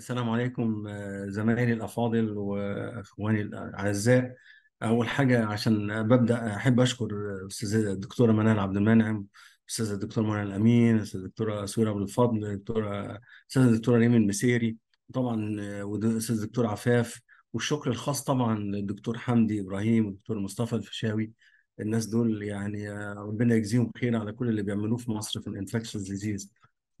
السلام عليكم آه، زمايلي الافاضل واخواني الاعزاء اول حاجه عشان ببدا احب اشكر الاستاذه الدكتوره منال عبد المنعم الاستاذه الدكتور منال الامين الاستاذه الدكتوره سويرة ابو الفضل الدكتوره الاستاذه الدكتوره ريم مسيري طبعا آه، والاستاذ الدكتور عفاف والشكر الخاص طبعا للدكتور حمدي ابراهيم والدكتور مصطفى الفشاوي الناس دول يعني آه، ربنا يجزيهم خير على كل اللي بيعملوه في مصر في الانفكشن ديزيز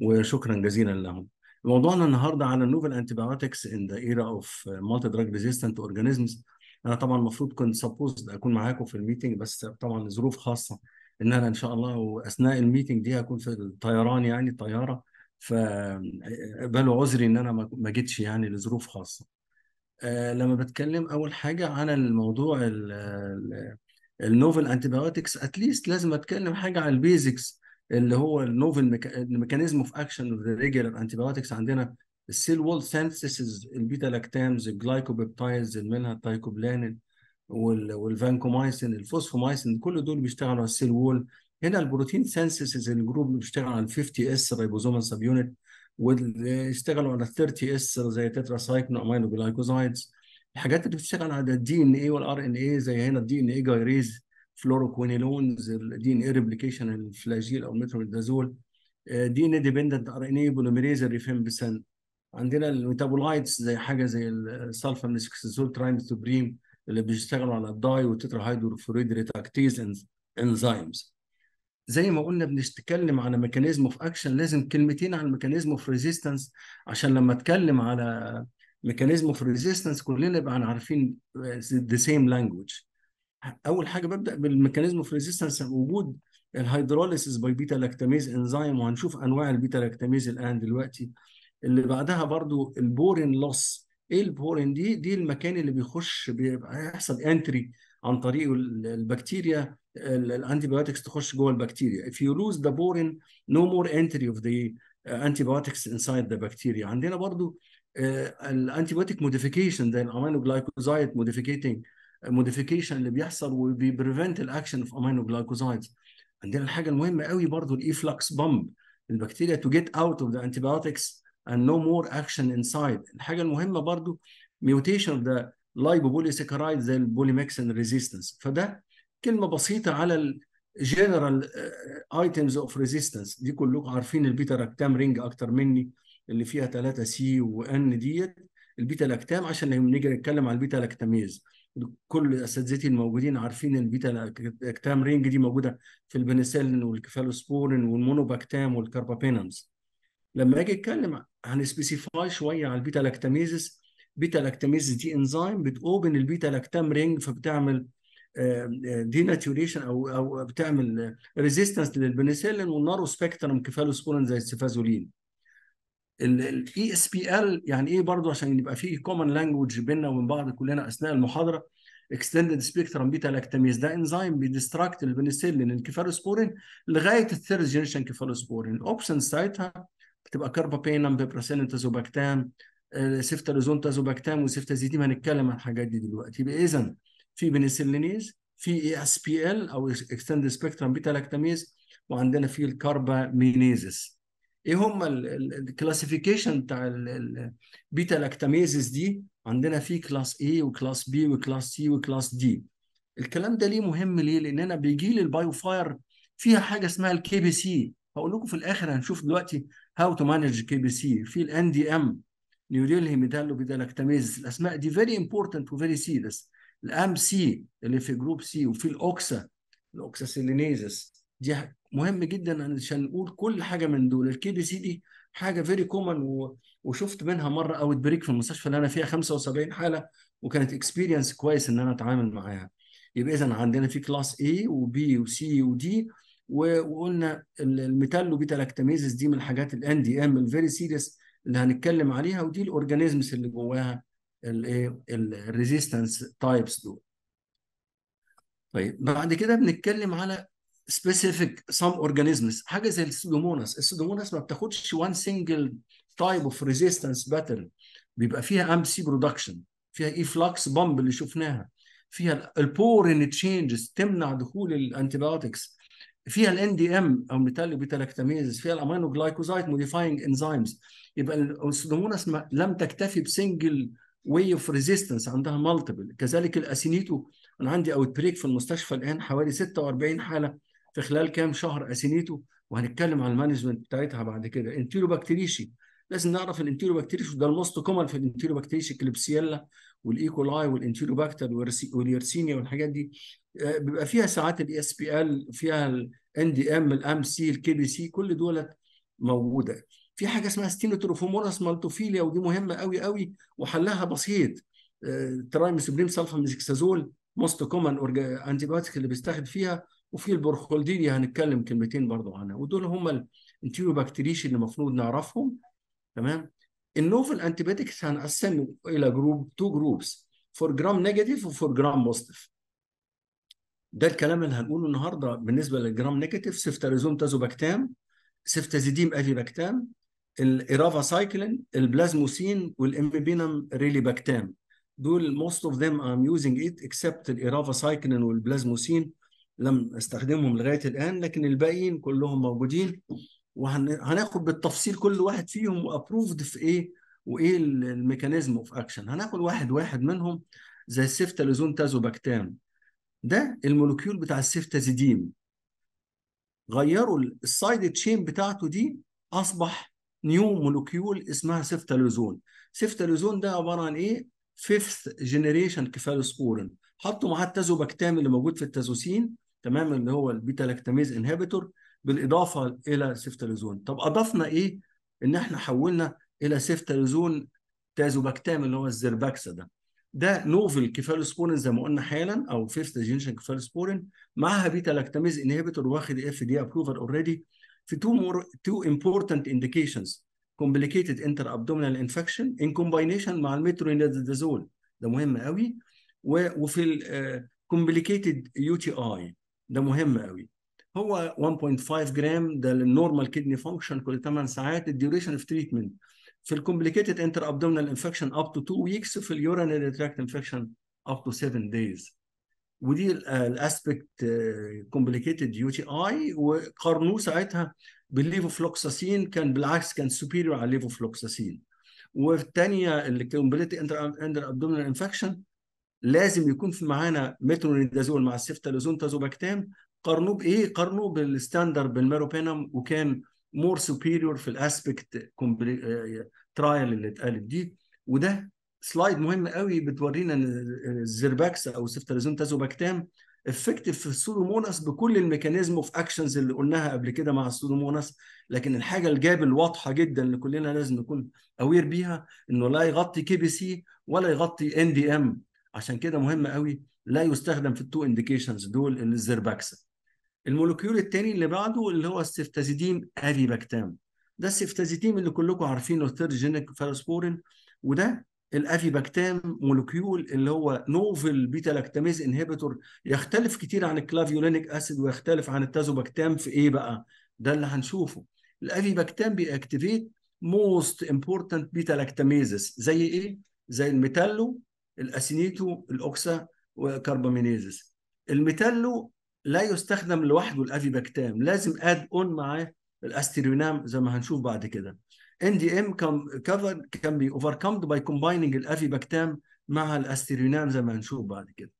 وشكرا جزيلا لهم موضوعنا النهارده على النوفل انتيبيوتكس ان ذا ايرا اوف مالتي دراج ريزيستنت اورجانيزمز انا طبعا المفروض كنت سبوزد اكون معاكم في الميتنج بس طبعا لظروف خاصه ان انا ان شاء الله واثناء الميتنج دي هكون في الطيران يعني الطياره فقبلوا عذري ان انا ما جيتش يعني لظروف خاصه آه، لما بتكلم اول حاجه عن الموضوع النوفل انتيبيوتكس اتليست لازم اتكلم حاجه عن البيزكس اللي هو النوفل ميكانيزم اوف اكشن اوف ذا ريجولار انتيبيوتكس عندنا السيل وول سينثيسز البيتا لاكتامز الجلايكوبيبتايدز منها التايكوبلانين والفانكومايسين الفوسفومايسين كل دول بيشتغلوا على السيل وول هنا البروتين سينسيسز الجروب اللي بيشتغل على 50 اس ريبوزومال سب يونت واشتغلوا على 30 اس زي تترا سايكلو امينو جلايكوزايدز الحاجات اللي بتشتغل على الدي ان اي والار ان اي زي هنا الدي ان اي جايريز فلوروكوينيلونز ان اي ريبليكيشن الفلاجيل او الميترودازول دي ان ديبندنت ار ان اي بوليميريز ريفمبسان عندنا الميتابولايتس زي حاجه زي السلفاميسكسول سوبريم اللي بيشتغلوا على الداي وتيترا هيدروفوريد ريتاكتيز انزيمز زي ما قلنا بنتكلم على ميكانيزم اوف اكشن لازم كلمتين على الميكانيزم اوف ريزيستنس عشان لما اتكلم على ميكانيزم اوف ريزيستنس كلنا يبقى عارفين ذا سيم لانجوج اول حاجه ببدا بالميكانيزم اوف ريزيستنس وجود الهيدروليسيس باي بيتا لاكتاميز انزيم وهنشوف انواع البيتا لاكتاميز الان دلوقتي اللي بعدها برضو البورين لوس ايه البورين دي دي المكان اللي بيخش بيبقى يحصل انتري عن طريق البكتيريا الانتي بايوتكس تخش جوه البكتيريا if you lose the borin no more entry of the antibiotics inside the bacteria عندنا برضو الانتي بايوتيك موديفيكيشن زي جلايكوزايد موديفيكيتنج موديفيكيشن اللي بيحصل وبيبريفنت الاكشن اوف امينو جلايكوزايدز عندنا الحاجه المهمه قوي برضو الايفلكس بامب البكتيريا تو جيت اوت اوف ذا انتيبيوتكس اند نو مور اكشن انسايد الحاجه المهمه برضو ميوتيشن اوف ذا لايبوبوليسكرايد زي البوليميكسين ريزيستنس فده كلمه بسيطه على الجنرال ايتمز اوف ريزيستنس دي كلكم عارفين البيتا راكتام رينج اكتر مني اللي فيها 3 سي وان ديت البيتا لاكتام عشان نيجي نتكلم على البيتا لاكتاميز كل اساتذتي الموجودين عارفين البيتا اكتام رينج دي موجوده في البنسلين والكفالوسبورين والمونوباكتام والكاربابينمز لما اجي اتكلم هنسبيسيفاي شويه على البيتا لاكتاميزس بيتا لاكتاميزس دي انزيم بتوبن البيتا لاكتام رينج فبتعمل ديناتوريشن آه، آه، او او بتعمل ريزيستنس للبنسلين والنارو سبيكترم كفالوسبورين زي السيفازولين الاي اس بي ال e يعني ايه برضه عشان يبقى فيه كومن لانجوج بيننا وبين بعض كلنا اثناء المحاضره اكستندد سبيكترم بيتا لاكتاميز ده انزيم بيدستراكت البنسلين الكفالوسبورين لغايه الثيرد جنريشن كفالوسبورين الاوبشن ساعتها بتبقى كاربابينم آه، بيبراسين تازوباكتام سيفتالوزون تازوباكتام وسيفتازيتيم هنتكلم عن الحاجات دي دلوقتي يبقى اذا في بنسلينيز في اي اس بي ال او اكستندد سبيكترم بيتا لاكتاميز وعندنا في الكاربامينيزس ايه هم الكلاسيفيكيشن بتاع البيتا لاكتاميزز دي عندنا في كلاس A وكلاس B وكلاس C وكلاس D الكلام ده ليه مهم ليه لان انا بيجي لي البايو فاير فيها حاجه اسمها الكي بي سي هقول لكم في الاخر هنشوف دلوقتي هاو تو مانج كي بي سي في الان دي ام نيوريل هيميدالو بيدالاكتاميز الاسماء دي فيري امبورتنت وفيري سيريس الام سي اللي في جروب سي وفي الاوكسا سيلينيزس دي مهم جدا عشان نقول كل حاجه من دول الكي بي سي دي حاجه فيري كومن وشفت منها مره اوت بريك في المستشفى اللي انا فيها 75 حاله وكانت اكسبيرينس كويس ان انا اتعامل معاها يبقى اذا عندنا في كلاس اي وبي وسي ودي وقلنا الميتالو بيتا دي من الحاجات الان دي ام الفيري سيريس اللي هنتكلم عليها ودي الاورجانيزمز اللي جواها الايه الريزيستنس تايبس دول طيب بعد كده بنتكلم على سبيسيفيك سام اورجانيزمز حاجه زي السودوموناس السودوموناس ما بتاخدش وان سنجل تايب اوف ريزيستنس باترن بيبقى فيها ام سي برودكشن فيها اي فلكس بامب اللي شفناها فيها البورين تشينجز تمنع دخول الانتيبيوتكس فيها الان دي ام او ميتال بيتالاكتاميز فيها الامينو جلايكوزايت موديفاينج انزيمز يبقى السودوموناس لم تكتفي بسنجل واي اوف ريزيستنس عندها مالتيبل كذلك الاسينيتو انا عندي اوت بريك في المستشفى الان حوالي 46 حاله في خلال كام شهر اسينيته وهنتكلم عن المانجمنت بتاعتها بعد كده انتيرو بكتيريشي لازم نعرف الانتيرو بكتيريشي ده الموست كومن في الانتيرو بكتيريشي كليبسيلا والايكولاي باكتر واليرسينيا والحاجات دي آه، بيبقى فيها ساعات الاي اس بي ال e فيها الان دي ام الام سي الكي بي سي كل دولت موجوده في حاجه اسمها ستينوتروفومورس مالتوفيليا ودي مهمه قوي قوي وحلها بسيط ترايمسبريم ميزكسازول موست كومن انتي اللي بيستخدم فيها وفي البرخولديريا يعني هنتكلم كلمتين برضو عنها ودول هم الانتيوبكتيريش اللي المفروض نعرفهم تمام النوفل انتيبيتكس هنقسم الى جروب تو جروبس فور جرام نيجاتيف وفور جرام بوزيتيف ده الكلام اللي هنقوله النهارده بالنسبه للجرام نيجاتيف سيفتاريزوم تازوباكتام سيفتازيديم افيباكتام الايرافا سايكلين البلازموسين والامبينم ريليباكتام دول موست اوف ذيم ام يوزنج ات اكسبت الايرافا سايكلين والبلازموسين لم استخدمهم لغايه الان لكن الباقيين كلهم موجودين وهناخد بالتفصيل كل واحد فيهم وابروفد في ايه وايه الميكانيزم اوف اكشن هناخد واحد واحد منهم زي السيفتالوزون تازوباكتام ده المولوكيول بتاع السيفتازيديم غيروا السايد تشين بتاعته دي اصبح نيو مولوكيول اسمها سيفتالوزون سيفتالوزون ده عباره عن ايه فيفث جنريشن كفالوسبورين حطوا معاه التازوباكتام اللي موجود في التازوسين تمام اللي هو البيتا لاكتاميز انهبيتور بالاضافه الى سيفتاليزون طب اضفنا ايه ان احنا حولنا الى سيفتاليزون تازوباكتام اللي هو الزرباكسا ده ده نوفل كيفالوسبورين زي ما قلنا حالا او فيرست جينشن كيفالوسبورين معاها بيتا لاكتاميز انهبيتور واخد اف دي ابروفر اوريدي في تو مور تو امبورتنت انديكيشنز انتر ابدومينال انفكشن ان combination مع المترونيدازول ده مهم قوي وفي الكومبليكيتد يو تي اي ده مهم قوي هو 1.5 جرام ده للنورمال كدني فانكشن كل 8 ساعات الديوريشن اوف تريتمنت في الكومبليكيتد انتر ابدومينال انفكشن اب تو 2 ويكس في اليورينري تراكت انفكشن اب تو 7 دايز ودي الاسبكت كومبليكيتد يو تي اي وقارنوه ساعتها بالليفوفلوكساسين كان بالعكس كان سوبيريور على الليفوفلوكساسين والثانيه اللي كومبليت انتر ابدومينال انفكشن لازم يكون في معانا مترونيدازول مع السيفتالوزون تازوباكتام قارنوه بايه؟ قارنوه بالستاندر بالميروبينم وكان مور سوبيريور في الاسبكت آه، ترايل اللي اتقالت دي وده سلايد مهم قوي بتورينا ان الزيرباكس او السيفتالوزون تازوباكتام افكتيف في السودوموناس بكل الميكانيزم اوف اكشنز اللي قلناها قبل كده مع السودوموناس لكن الحاجه الجاب الواضحه جدا اللي كلنا لازم نكون اوير بيها انه لا يغطي كي بي سي ولا يغطي ان دي ام عشان كده مهم قوي لا يستخدم في التو انديكيشنز دول الزرباكسة المولوكيول الثاني اللي بعده اللي هو السيفتازيديم افيباكتام ده السيفتازيديم اللي كلكم عارفينه ثيرجينيك فالسبورين وده الافيباكتام مولوكيول اللي هو نوفل بيتا لاكتاميز انهبيتور يختلف كتير عن الكلافيولينيك اسيد ويختلف عن التازوباكتام في ايه بقى ده اللي هنشوفه الافيباكتام بيأكتيفيت موست امبورتنت بيتا لاكتاميزز زي ايه زي الميتالو الاسينيتو الاوكسا وكربامينيزس الميتالو لا يستخدم لوحده الافيباكتام لازم اد اون معاه الاستيرينام زي ما هنشوف بعد كده ان دي ام كان كفر كان بي اوفركمد باي كومبايننج الافيباكتام مع الاستيرينام زي ما هنشوف بعد كده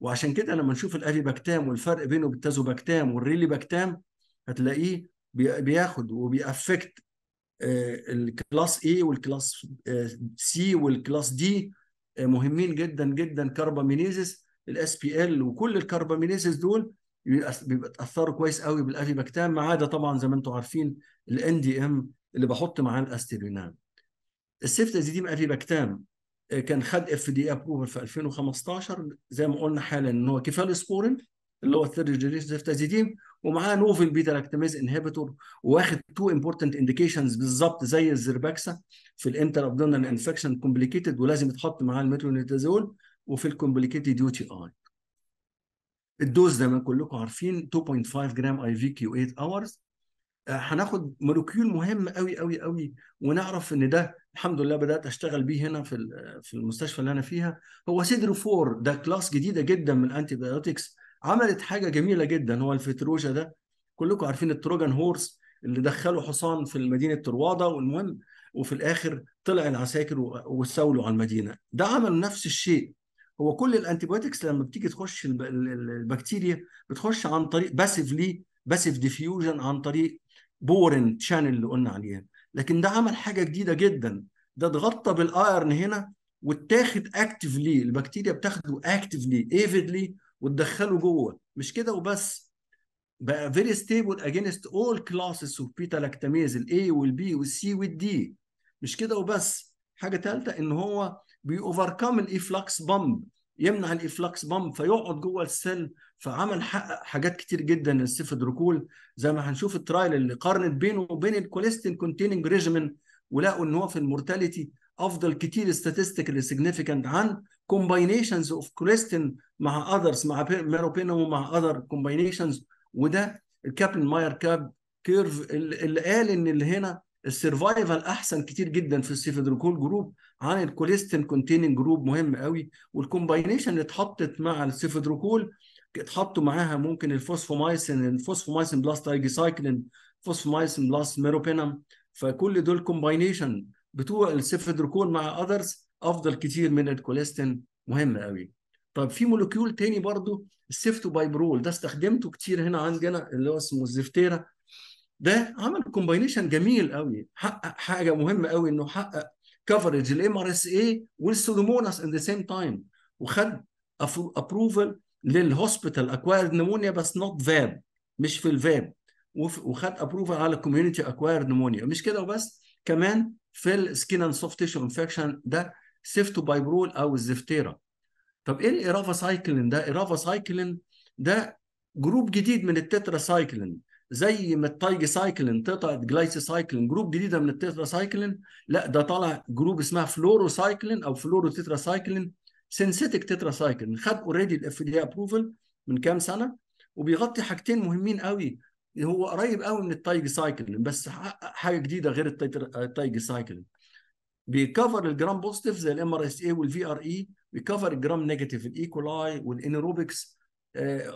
وعشان كده لما نشوف الافيباكتام والفرق بينه بالتازوباكتام والريليباكتام هتلاقيه بياخد وبيأفكت آه، الكلاس اي والكلاس سي آه، والكلاس دي مهمين جدا جدا كاربامينيزس الاس بي ال وكل الكاربامينيزس دول بيتاثروا كويس قوي بالافيباكتام ما عدا طبعا زي ما انتم عارفين الان دي ام اللي بحط معاه الاستيرينام السيفتازيديم افيباكتام آه، كان خد اف دي ابروفل في 2015 زي ما قلنا حالا ان هو كفالسبورين اللي هو الثيرد جنريشن افتازيدين ومعاه نوفل بيتا لاكتاميز انهبيتور واخد تو امبورتنت انديكيشنز بالظبط زي الزرباكسا في الانتر ابدونال انفكشن كومبليكيتد ولازم يتحط معاه المترونيتازول وفي الكومبليكيتد يو تي اي الدوز زي ما كلكم عارفين 2.5 جرام اي في كيو 8 اورز هناخد مولوكيول مهم قوي قوي قوي ونعرف ان ده الحمد لله بدات اشتغل بيه هنا في آه، في المستشفى اللي انا فيها هو سيدرو 4 ده كلاس جديده جدا من الانتي بايوتكس عملت حاجه جميله جدا هو الفتروشه ده كلكم عارفين التروجان هورس اللي دخلوا حصان في مدينه طرواده والمهم وفي الاخر طلع العساكر واستولوا على المدينه ده عمل نفس الشيء هو كل الانتيبيوتكس لما بتيجي تخش البكتيريا بتخش عن طريق باسفلي باسف ديفيوجن عن طريق بورن شانل اللي قلنا عليها لكن ده عمل حاجه جديده جدا ده اتغطى بالايرن هنا واتاخد اكتفلي البكتيريا بتاخده اكتفلي ايفيدلي وتدخله جوه مش كده وبس بقى فيري ستيبل اجينست اول كلاسز اوف بيتا لاكتاميز الاي والبي والسي والدي مش كده وبس حاجه ثالثه ان هو بيوفركم الافلكس بامب يمنع الافلكس بامب فيقعد جوه السيل فعمل حقق حاجات كتير جدا للسيفدروكول زي ما هنشوف الترايل اللي قارنت بينه وبين الكوليستين كونتيننج ريجيمين ولقوا ان هو في المورتاليتي افضل كتير statistically significant عن combinations of كريستين مع others مع ميروبينوم ومع other combinations وده الكابتن ماير كاب كيرف اللي قال ان اللي هنا السرفايفل احسن كتير جدا في السيفيدروكول جروب عن الكوليستين كونتيننج جروب مهم قوي والكومباينيشن اللي اتحطت مع السيفيدروكول اتحطوا معاها ممكن الفوسفومايسين الفوسفومايسين بلس تايجيسايكلين فوسفومايسين بلس ميروبينم فكل دول كومباينيشن بتوع السيفدركون مع اذرز افضل كتير من الكوليستين مهم قوي طب في مولوكيول تاني برضو بايبرول ده استخدمته كتير هنا عندنا اللي هو اسمه الزفتيرا ده عمل كومباينيشن جميل قوي حقق حاجه مهمه قوي انه حقق كفرج الام ار اس اي والسودوموناس ان ذا سيم تايم وخد ابروفل للهوسبيتال اكوايرد نمونيا بس نوت فاب مش في الفاب وخد ابروفل على كوميونتي اكوايرد نمونيا مش كده وبس كمان في اند سوفت تيشو انفكشن ده سيفتو بايبرول او الزفتيرا طب ايه سايكلين ده سايكلين ده جروب جديد من التترا سايكلين زي ما التايج سايكلين طلعت جلايسي سايكلين جروب جديده من التترا سايكلين لا ده طالع جروب اسمها فلورو سايكلين او فلورو تترا سايكلين سينثيتك تترا سايكلين خد اوريدي الاف دي ابروفل من كام سنه وبيغطي حاجتين مهمين قوي هو قريب قوي من التايج سايكلين بس حاجه جديده غير التايج سايكلين بيكفر الجرام بوزيتيف زي الام ار اس اي والفي ار اي بيكفر الجرام نيجاتيف الايكولاي والانيروبكس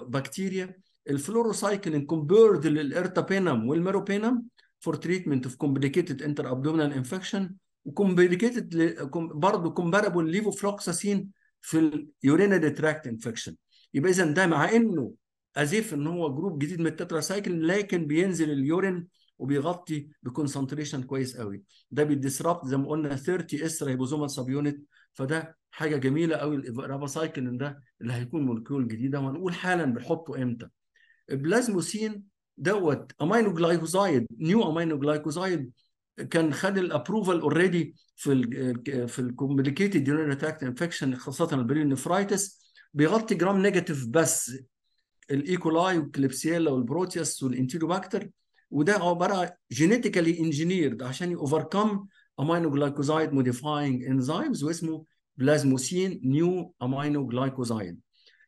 بكتيريا الفلوروسايكلين كومبيرد للارتابينم والميروبينم فور تريتمنت اوف كومبليكيتد انتر ابدومينال انفكشن وكومبليكيتد برضه كومباربل ليفوفلوكساسين في اليورينري تراكت انفكشن يبقى اذا ده مع انه ازيف ان هو جروب جديد من التتراسايكلين لكن بينزل اليورين وبيغطي بكونسنتريشن كويس قوي ده بيديسربت زي ما قلنا 30 اس ريبوزومال سب يونت فده حاجه جميله قوي الراباسايكلين ده اللي هيكون مولكيول جديده وهنقول حالا بنحطه امتى البلازموسين دوت امينو جلايكوزايد نيو امينو جلايكوزايد كان خد الابروفال اوريدي في الـ في الكومبليكيتد يورين تراكت انفكشن خاصه البرين نفرايتس بيغطي جرام نيجاتيف بس الايكولاي والكليبسيلا والبروتياس والانتيروباكتر وده عباره جينيتيكالي انجينيرد عشان يوفركم امينو جلايكوزايد موديفاينج انزيمز واسمه بلازموسين نيو امينو جلايكوزايد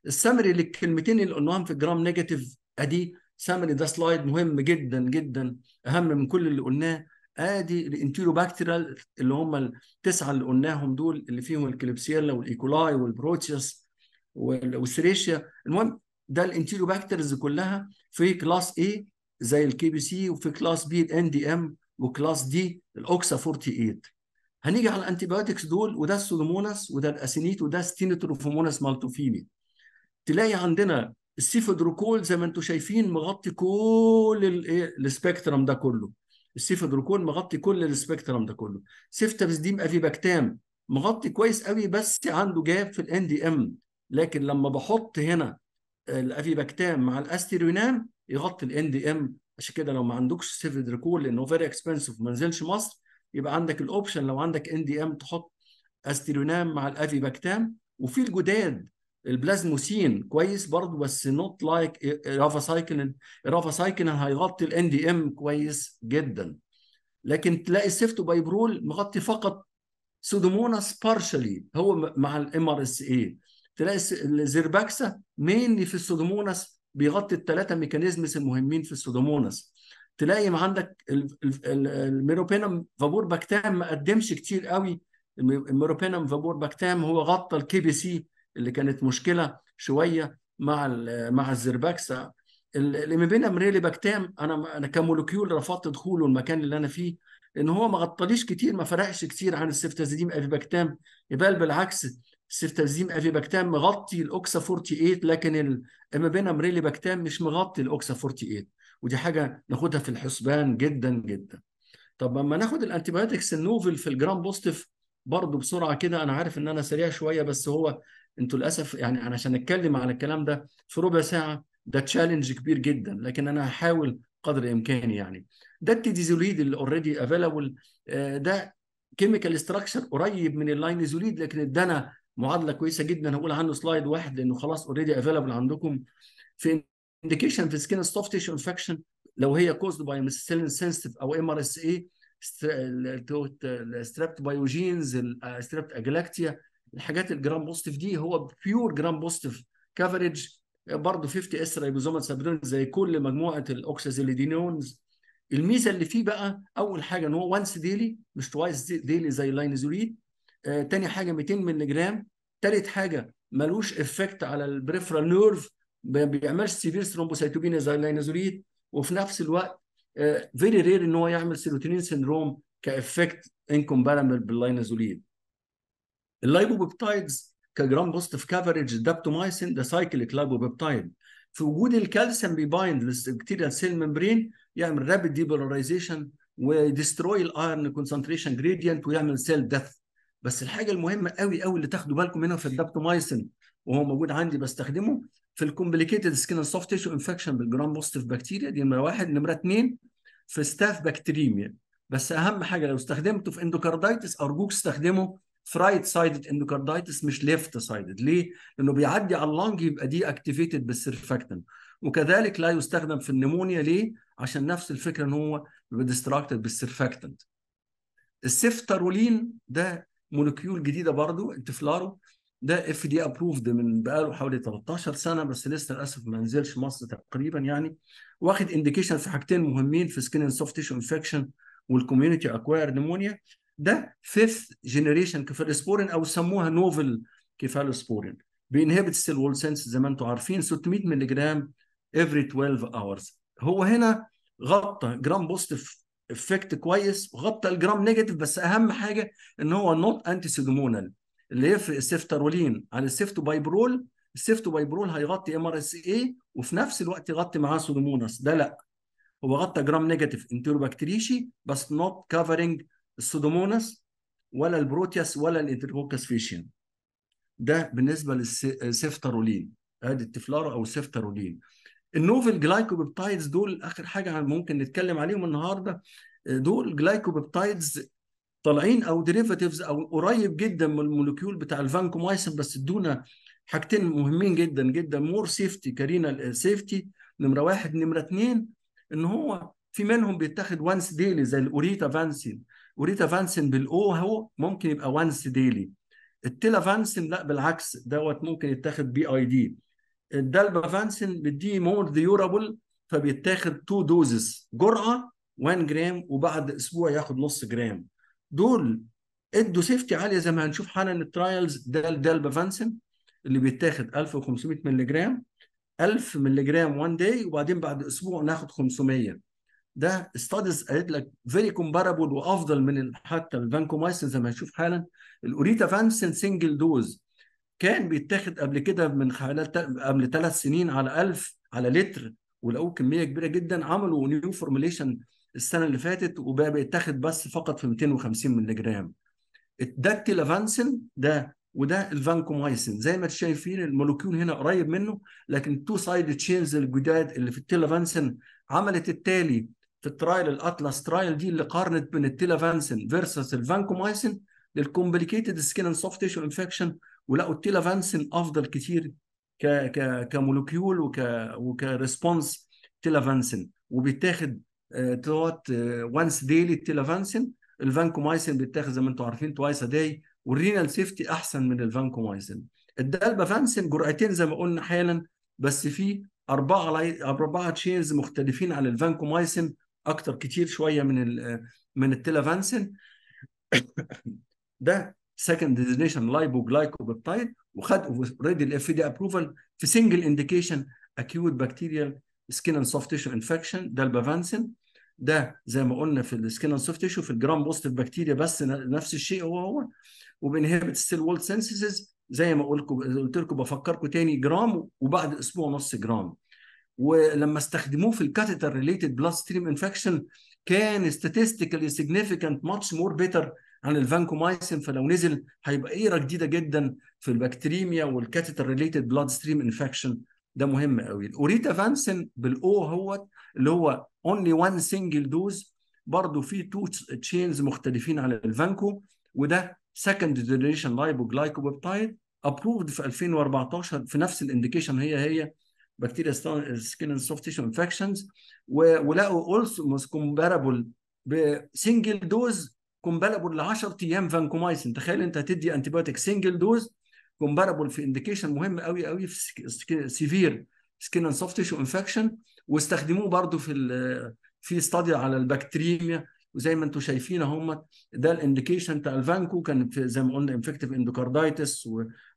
السمري للكلمتين اللي قلناهم في الجرام نيجاتيف ادي سمري ده سلايد مهم جدا جدا اهم من كل اللي قلناه ادي الانتيروباكتيرال اللي هم التسعه اللي قلناهم دول اللي فيهم الكليبسيلا والايكولاي والبروتيوس والسريشيا المهم ده باكترز كلها في كلاس A زي الكي بي سي وفي كلاس B الان دي ام وكلاس دي الاوكسا 48 هنيجي على الانتيبيوتكس دول وده السودوموناس وده الاسينيت وده ستينيتروفوموناس مالتوفيمي تلاقي عندنا السيفودروكول زي ما انتم شايفين إيه، مغطي كل السبيكترم ده كله السيفودروكول مغطي كل السبيكترم ده كله سيفتابس دي افيباكتام مغطي كويس قوي بس عنده جاب في الان دي ام لكن لما بحط هنا الافيباكتام مع الاستيرونام يغطي الان دي ام عشان كده لو ما عندكش سيفيد ريكول لانه فيري اكسبنسيف ما نزلش مصر يبقى عندك الاوبشن لو عندك ان دي ام تحط استيرونام مع الافيباكتام وفي الجداد البلازموسين كويس برضه بس نوت لايك رافاسايكلين رافاسايكلين هيغطي الان دي ام كويس جدا لكن تلاقي بايبرول مغطي فقط سودوموناس بارشلي هو مع الام ار اس اي تلاقي الزيرباكسا مين في السودومونس بيغطي الثلاثه ميكانيزمز المهمين في السودومونس تلاقي ما عندك الميروبينم فابور باكتام ما قدمش كتير قوي الميروبينم فابور باكتام هو غطى الكي بي سي اللي كانت مشكله شويه مع مع الزيرباكسا الاميبينم ريلي باكتام انا انا كمولوكيول رفضت دخوله المكان اللي انا فيه لان هو ما غطاليش كتير ما فرقش كتير عن السيفتازيديم باكتام يبقى بالعكس سيرتازيم افيباكتام مغطي الاوكسا 48 لكن اما امريلي بكتام مش مغطي الاوكسا 48 ودي حاجه ناخدها في الحسبان جدا جدا طب اما ناخد الانتيبيوتكس النوفل في الجرام بوستيف برضه بسرعه كده انا عارف ان انا سريع شويه بس هو انتوا للاسف يعني عشان اتكلم على الكلام ده في ربع ساعه ده تشالنج كبير جدا لكن انا هحاول قدر امكاني يعني ده التيديزوليد اللي اوريدي افيلابل ده كيميكال استراكشر قريب من اللاينيزوليد لكن ادانا معادله كويسه جدا هقول عنه سلايد واحد لانه خلاص اوريدي افيلبل عندكم في انديكيشن في سكين سوفت تيشو انفكشن لو هي كوزد باي methicillin sensitive او ام ار اس اي ستريبت بايوجينز ستريبت اجلاكتيا الحاجات الجرام بوزيتيف دي هو بيور جرام بوزيتيف كفرج برضه 50 اس رايبوزومال سابرين زي كل مجموعه الاوكسازيليدينونز الميزه اللي فيه بقى اول حاجه ان هو وانس ديلي مش توايس ديلي زي لاينزوليد آه، تاني حاجه 200 مللي جرام تالت حاجه ملوش افكت على البريفرال نيرف ما بيعملش سيفير ثرومبوسيتوبينيا زي اللاينازوليد وفي نفس الوقت فيري آه، رير ان هو يعمل سيروتونين سيندروم كافكت انكومباربل باللاينازوليد اللايبوبيبتايدز كجرام بوستف كافريج الدابتومايسين ده سايكليك لايبوبيبتايد في وجود الكالسيوم بيبايند للبكتيريال سيل ممبرين يعمل رابيد ديبولاريزيشن ويدستروي الايرن كونسنتريشن جريدينت ويعمل سيل ديث بس الحاجه المهمه قوي قوي اللي تاخدوا بالكم منها في الدابتومايسن وهو موجود عندي بستخدمه في الكومبليكيتد سكين سوفت تيشو انفكشن بالجرام بوزيتيف بكتيريا دي نمره واحد نمره اثنين في ستاف بكتيريميا بس اهم حاجه لو استخدمته في اندوكاردايتس ارجوك استخدمه في رايت سايدد اندوكاردايتس مش ليفت سايدد ليه؟ لانه بيعدي على اللنج يبقى دي اكتيفيتد بالسيرفاكتنت وكذلك لا يستخدم في النمونيا ليه؟ عشان نفس الفكره ان هو بيبقى ديستراكتد بالسيرفاكتنت السيفتارولين ده مولكيول جديده برضو انتفلارو ده اف دي ابروفد من بقاله حوالي 13 سنه بس لسه للاسف ما نزلش مصر تقريبا يعني واخد انديكيشن في حاجتين مهمين في سكين اند سوفت تيشو انفكشن والكوميونتي اكواير نمونيا ده فيث جنريشن كفالسبورين او سموها نوفل كفالسبورين بينهبت السيل وول سنس زي ما انتم عارفين 600 ملي جرام افري 12 اورز هو هنا غطى جرام بوزيتيف افكت كويس وغطى الجرام نيجاتيف بس اهم حاجه ان هو نوت انتي سيدومونال اللي يفرق السيفترولين عن يعني السيفتو بايبرول هيغطي ام ار اس اي وفي نفس الوقت يغطي معاه سودوموناس ده لا هو غطى جرام نيجاتيف انتيروبكتريشي بس نوت كفرنج السودوموناس ولا البروتياس ولا الانتروكاس فيشين ده بالنسبه للسيفترولين ادي التفلارا او السيفتارولين النوفل جلايكوبيبتايدز دول اخر حاجه ممكن نتكلم عليهم النهارده آه، دول جلايكوبيبتايدز طالعين او ديريفاتيفز او قريب جدا من الموليكيول بتاع الفانكومايسين بس ادونا حاجتين مهمين جدا جدا مور سيفتي كارينا سيفتي آه، نمره واحد نمره اثنين ان هو في منهم بيتاخد وانس ديلي زي الاوريتا فانسين اوريتا فانسين بالاو هو ممكن يبقى وانس ديلي التيلا فانسين لا بالعكس دوت ممكن يتاخد بي اي دي الدالبافانسين بديه مور ديورابل فبيتاخد تو دوزز جرعه 1 جرام وبعد اسبوع ياخد نص جرام دول ادوا سيفتي عاليه زي ما هنشوف حالا الترايلز ده الدالبافانسين اللي بيتاخد 1500 مللي جرام 1000 مللي جرام 1 داي وبعدين بعد اسبوع ناخد 500 ده ستاديز قالت لك فيري كومبارابل وافضل من حتى الفانكومايسين زي ما هنشوف حالا الاوريتا فانسن سنجل دوز كان بيتاخد قبل كده من خلال قبل ثلاث سنين على 1000 على لتر ولقوه كميه كبيره جدا عملوا نيو فورميليشن السنه اللي فاتت وبقى بيتاخد بس فقط في 250 مللي جرام ده التيلافانسين ده وده الفانكومايسين زي ما شايفين المولوكيول هنا قريب منه لكن تو سايد تشينز الجداد اللي في التيلافانسين عملت التالي في الترايل الاطلس ترايل دي اللي قارنت بين التيلافانسين فيرسس الفانكومايسين للكومبليكيتد سكين اند سوفت تيشو انفكشن ولقوا التيلافانسين افضل كتير ك ك كمولوكيول وك وكريسبونس تيلافانسين وبيتاخد دوت وانس ديلي التيلافانسين الفانكومايسين بيتاخد زي ما انتم عارفين توايس داي والرينال سيفتي احسن من الفانكومايسين الدالبافانسين جرعتين زي ما قلنا حالا بس في اربعه لاي... اربعه تشينز مختلفين عن الفانكومايسين اكتر كتير شويه من ال... آه، من التيلافانسين ده سكند designation لايبوجلايكوبيبتايد وخد اوريدي الاف دي ابروفال في سنجل انديكيشن اكيوت بكتيريال سكين اند سوفت تيشو انفكشن ده البافانسين ده زي ما قلنا في السكين اند سوفت تيشو في الجرام بوزيتيف بكتيريا بس نفس الشيء هو هو وبنهبت ستيل وول سينسيسز زي ما قلت قلت لكم بفكركم تاني جرام وبعد اسبوع نص جرام ولما استخدموه في الكاتيتر ريليتد بلاد ستريم انفكشن كان statistically significant much more better عن الفانكومايسين فلو نزل هيبقى ايرا جديده جدا في البكتريميا والكاتيتر ريليتد بلاد ستريم انفكشن ده مهم قوي الاوريتا فانسن بالاو هو اللي هو اونلي وان سنجل دوز برضه في تو تشينز مختلفين على الفانكو وده سكند جنريشن لايبوجلايكوبيبتايد ابروفد في 2014 في نفس الانديكيشن هي هي بكتيريا سكين اند سوفت تيشو انفكشنز ولقوا اولسو مس بسنجل دوز كومباربل ل 10 ايام فانكومايسين تخيل انت هتدي انتيبيوتيك سنجل دوز كومباربل في انديكيشن مهم قوي قوي في سيفير سكين اند سوفت تيشو انفكشن واستخدموه برضو في في استادي على البكتريميا وزي ما انتم شايفين هم ده الانديكيشن بتاع الفانكو كان في زي ما قلنا انفكتيف اندوكاردايتس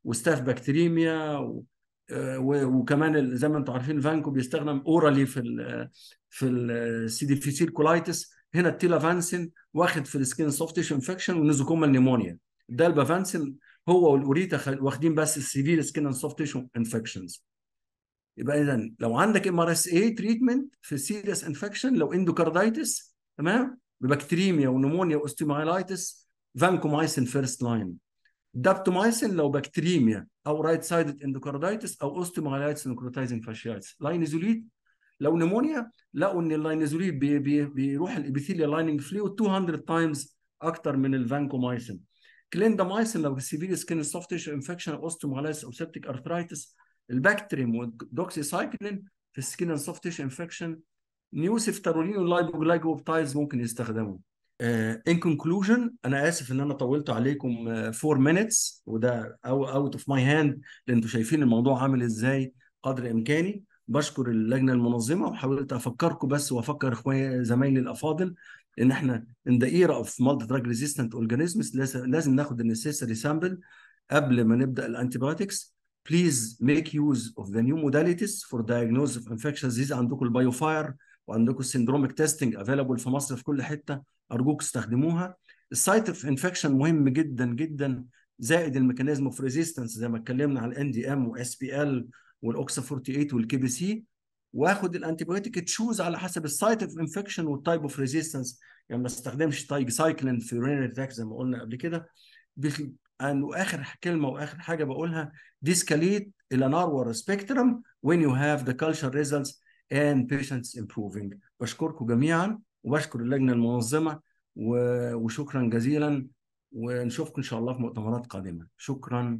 وستاف بكتريميا و... وكمان زي ما انتم عارفين الفانكو بيستخدم اورالي في الـ في السي دي في كولايتس هنا التيلافانسين واخد في السكين سوفت تيشو انفكشن ونزوكوما نيمونيا ده البافانسين هو والاوريتا واخدين بس السيفير سكين سوفت تيشو انفكشنز يبقى اذا لو عندك ام ار اس اي تريتمنت في سيريس انفكشن لو اندوكاردايتس تمام ببكتريميا ونمونيا واستيمايلايتس فانكومايسين فيرست لاين دابتومايسين لو بكتريميا او رايت سايدد اندوكاردايتس او اوستيمايلايتس نكروتايزنج فاشيايتس لاينزوليت لو نمونيا لقوا ان اللاينزوليد بي بي بيروح الابيثيليا لايننج فلويد 200 تايمز اكتر من الفانكومايسين كليندامايسين لو سيفير سكين سوفت تيشو انفكشن اوستومالايسس او سيبتيك ارثرايتس البكتريم والدوكسيسايكلين في السكين سوفت تيشو انفكشن نيوسيفتارولين واللايبوجلايكوبتايز ممكن يستخدموا ان uh, كونكلوجن انا اسف ان انا طولت عليكم 4 آه، مينتس وده اوت اوف ماي هاند لان انتوا شايفين الموضوع عامل ازاي قدر امكاني بشكر اللجنه المنظمه وحاولت افكركم بس وافكر اخويا زمايلي الافاضل ان احنا ان ذا ايرا اوف مالتي دراج ريزيستنت اورجانيزمز لازم ناخد النسيسري سامبل قبل ما نبدا الانتيبيوتكس بليز ميك يوز اوف ذا نيو موداليتيز فور دايجنوز اوف انفكشن ديزيز عندكم البايو فاير وعندكم السندروميك تيستنج افيلابل في مصر في كل حته ارجوك استخدموها السايت اوف انفكشن مهم جدا جدا زائد الميكانيزم اوف ريزيستنس زي ما اتكلمنا على الان دي ام واس بي ال والاوكسا 48 والكي بي سي واخد الانتيبيوتيك تشوز على حسب السايت اوف انفكشن والتايب اوف ريزيستنس يعني ما استخدمش تايج سايكلين في رينري اتاك زي ما قلنا قبل كده واخر كلمه واخر حاجه بقولها ديسكاليت الى نارور سبيكترم وين يو هاف ذا كالشر ريزلتس اند بيشنتس امبروفينج بشكركم جميعا وبشكر اللجنه المنظمه وشكرا جزيلا ونشوفكم ان شاء الله في مؤتمرات قادمه شكرا